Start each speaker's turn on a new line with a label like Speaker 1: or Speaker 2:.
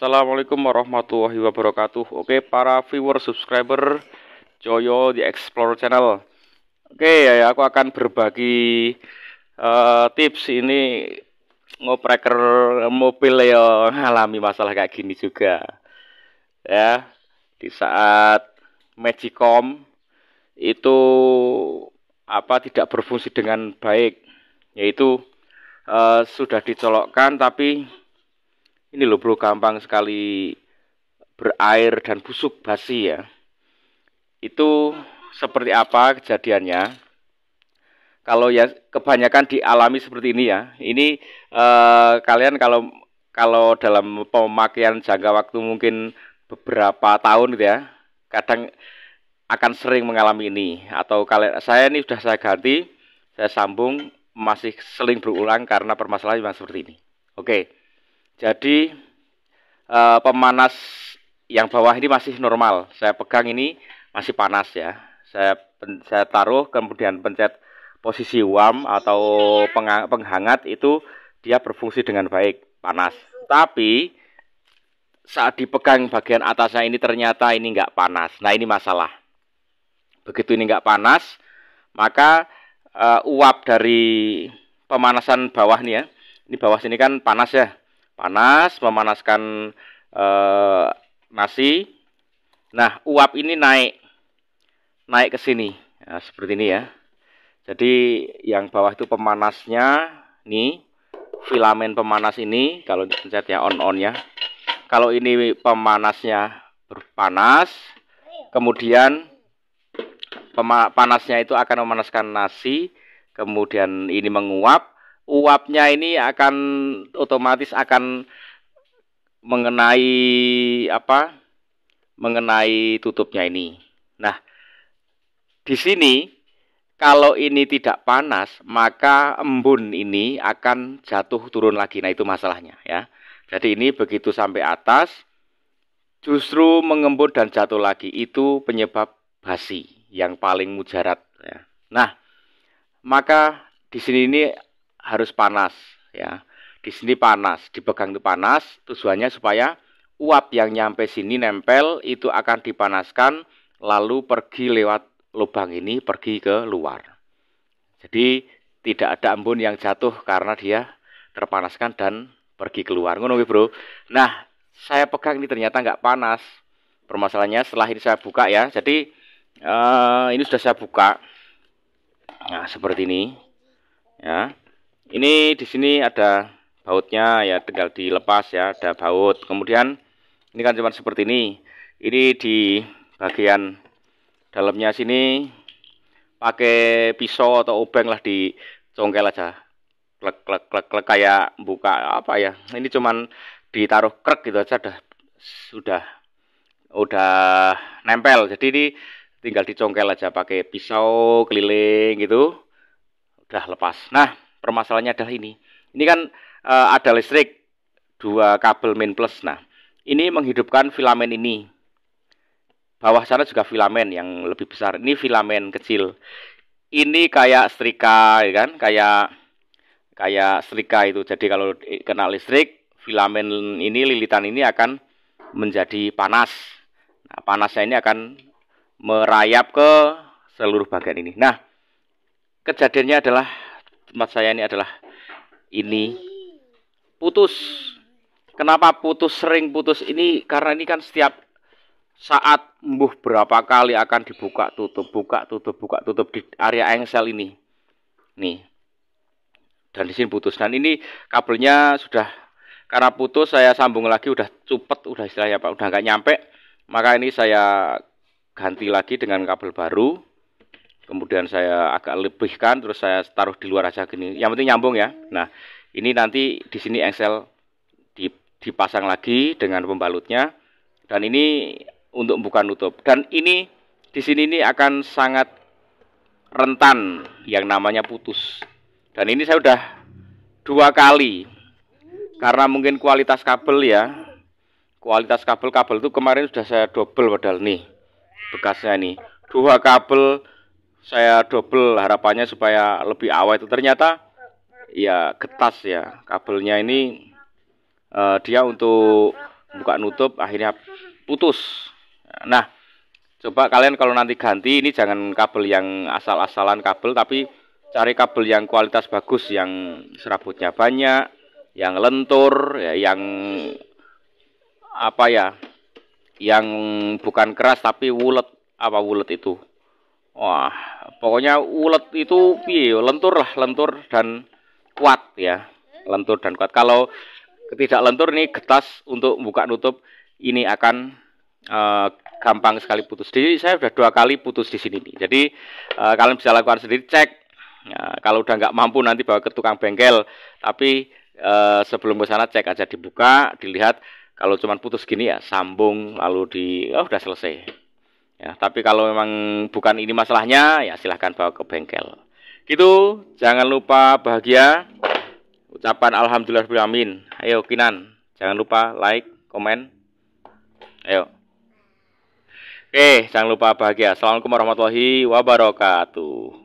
Speaker 1: Assalamualaikum warahmatullahi wabarakatuh Oke para viewer subscriber Joyo di Explore Channel Oke ya, ya aku akan berbagi uh, tips ini ngopreker mobil ya ngalami masalah kayak gini juga ya di saat Magicom itu apa tidak berfungsi dengan baik yaitu uh, sudah dicolokkan tapi ini loh bro gampang sekali berair dan busuk basi ya. Itu seperti apa kejadiannya? Kalau ya kebanyakan dialami seperti ini ya. Ini eh, kalian kalau kalau dalam pemakaian jangka waktu mungkin beberapa tahun gitu ya. Kadang akan sering mengalami ini atau kalian saya ini sudah saya ganti, saya sambung masih seling berulang karena permasalahan seperti ini. Oke. Okay. Jadi e, pemanas yang bawah ini masih normal. Saya pegang ini masih panas ya. Saya saya taruh kemudian pencet posisi warm atau penghangat itu dia berfungsi dengan baik, panas. Tapi saat dipegang bagian atasnya ini ternyata ini nggak panas. Nah ini masalah. Begitu ini nggak panas, maka e, uap dari pemanasan bawah nih ya. Ini bawah sini kan panas ya panas memanaskan eh, nasi. Nah, uap ini naik naik ke sini. Nah, seperti ini ya. Jadi yang bawah itu pemanasnya nih filamen pemanas ini kalau dipencet ya on-on ya. Kalau ini pemanasnya berpanas, kemudian panasnya itu akan memanaskan nasi, kemudian ini menguap, uapnya ini akan otomatis akan mengenai apa? Mengenai tutupnya ini. Nah, di sini kalau ini tidak panas, maka embun ini akan jatuh turun lagi. Nah, itu masalahnya ya. Jadi ini begitu sampai atas justru mengembun dan jatuh lagi itu penyebab basi yang paling mujarat ya. Nah, maka di sini ini harus panas ya. Di sini panas, dipegang itu panas, tujuannya supaya uap yang nyampe sini nempel itu akan dipanaskan lalu pergi lewat lubang ini pergi ke luar. Jadi tidak ada embun yang jatuh karena dia terpanaskan dan pergi keluar. Ngono Bro. Nah, saya pegang ini ternyata nggak panas. Permasalahannya setelah ini saya buka ya. Jadi uh, ini sudah saya buka. Nah, seperti ini. Ya. Ini di sini ada bautnya ya tinggal dilepas ya ada baut. Kemudian ini kan cuma seperti ini. Ini di bagian dalamnya sini pakai pisau atau obeng lah di congkel aja. Klek klek klek klek kayak buka apa ya. Ini cuman ditaruh krek gitu aja dah sudah udah nempel. Jadi ini tinggal dicongkel aja pakai pisau keliling gitu udah lepas nah permasalahannya adalah ini. Ini kan e, ada listrik dua kabel main plus. Nah, ini menghidupkan filamen ini. Bawah sana juga filamen yang lebih besar. Ini filamen kecil. Ini kayak setrika, ya kan? Kayak kayak setrika itu. Jadi kalau kena listrik, filamen ini lilitan ini akan menjadi panas. Nah, panasnya ini akan merayap ke seluruh bagian ini. Nah, kejadiannya adalah Tempat saya ini adalah ini putus. Kenapa putus sering putus ini? Karena ini kan setiap saat mbuh berapa kali akan dibuka tutup buka tutup buka tutup di area engsel ini nih dan di sini putus dan ini kabelnya sudah karena putus saya sambung lagi udah cupet udah istilahnya pak udah nggak nyampe maka ini saya ganti lagi dengan kabel baru kemudian saya agak lebihkan terus saya taruh di luar aja gini yang penting nyambung ya nah ini nanti di sini engsel dipasang lagi dengan pembalutnya dan ini untuk bukan nutup dan ini di sini ini akan sangat rentan yang namanya putus dan ini saya udah dua kali karena mungkin kualitas kabel ya kualitas kabel kabel itu kemarin sudah saya double padahal nih bekasnya nih dua kabel saya double harapannya supaya lebih awet. Ternyata ya getas ya kabelnya ini uh, dia untuk buka nutup akhirnya putus. Nah, coba kalian kalau nanti ganti ini jangan kabel yang asal-asalan kabel tapi cari kabel yang kualitas bagus yang serabutnya banyak, yang lentur, ya yang apa ya? Yang bukan keras tapi wulet apa wulet itu Wah, pokoknya ulet itu piye, lentur lah, lentur dan kuat ya. Lentur dan kuat. Kalau tidak lentur nih getas untuk buka nutup ini akan uh, gampang sekali putus. Jadi saya sudah dua kali putus di sini nih. Jadi uh, kalian bisa lakukan sendiri cek. Ya, kalau udah nggak mampu nanti bawa ke tukang bengkel. Tapi uh, sebelum ke sana cek aja dibuka, dilihat kalau cuma putus gini ya sambung lalu di oh udah selesai. Ya, tapi kalau memang bukan ini masalahnya, ya silahkan bawa ke bengkel. Gitu, jangan lupa bahagia. Ucapan alhamdulillah amin. Ayo Kinan, jangan lupa like, komen. Ayo. Oke, jangan lupa bahagia. Assalamualaikum warahmatullahi wabarakatuh.